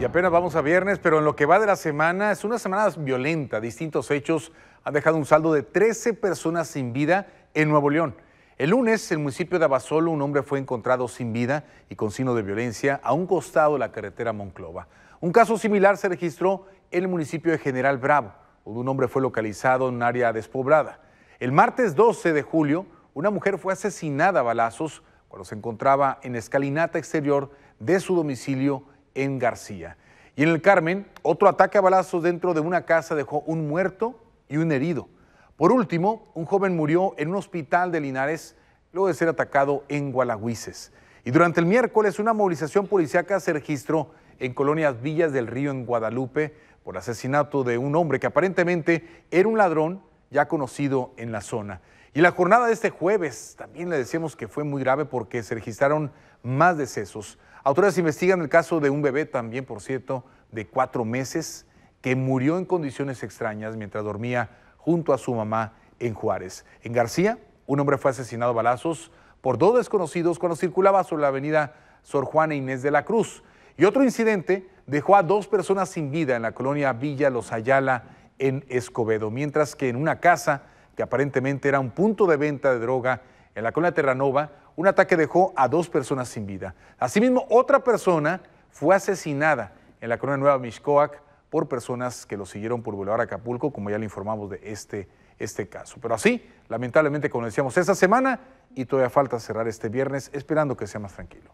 Y apenas vamos a viernes, pero en lo que va de la semana es una semana violenta. Distintos hechos han dejado un saldo de 13 personas sin vida en Nuevo León. El lunes, en el municipio de Abasolo, un hombre fue encontrado sin vida y con signo de violencia a un costado de la carretera Monclova. Un caso similar se registró en el municipio de General Bravo, donde un hombre fue localizado en un área despoblada. El martes 12 de julio, una mujer fue asesinada a balazos cuando se encontraba en escalinata exterior de su domicilio en García. Y en el Carmen, otro ataque a balazos dentro de una casa dejó un muerto y un herido. Por último, un joven murió en un hospital de Linares luego de ser atacado en Gualagüises. Y durante el miércoles, una movilización policíaca se registró en colonias Villas del Río, en Guadalupe, por asesinato de un hombre que aparentemente era un ladrón ya conocido en la zona. Y la jornada de este jueves también le decíamos que fue muy grave porque se registraron más decesos. Autoridades investigan el caso de un bebé también, por cierto, de cuatro meses, que murió en condiciones extrañas mientras dormía junto a su mamá en Juárez. En García, un hombre fue asesinado a balazos por dos desconocidos cuando circulaba sobre la avenida Sor Juana Inés de la Cruz. Y otro incidente dejó a dos personas sin vida en la colonia Villa Los Ayala, en Escobedo, mientras que en una casa que aparentemente era un punto de venta de droga en la colonia Terranova, un ataque dejó a dos personas sin vida. Asimismo, otra persona fue asesinada en la colonia Nueva Mixcoac por personas que lo siguieron por a Acapulco, como ya le informamos de este, este caso. Pero así, lamentablemente, como decíamos, esta semana y todavía falta cerrar este viernes, esperando que sea más tranquilo.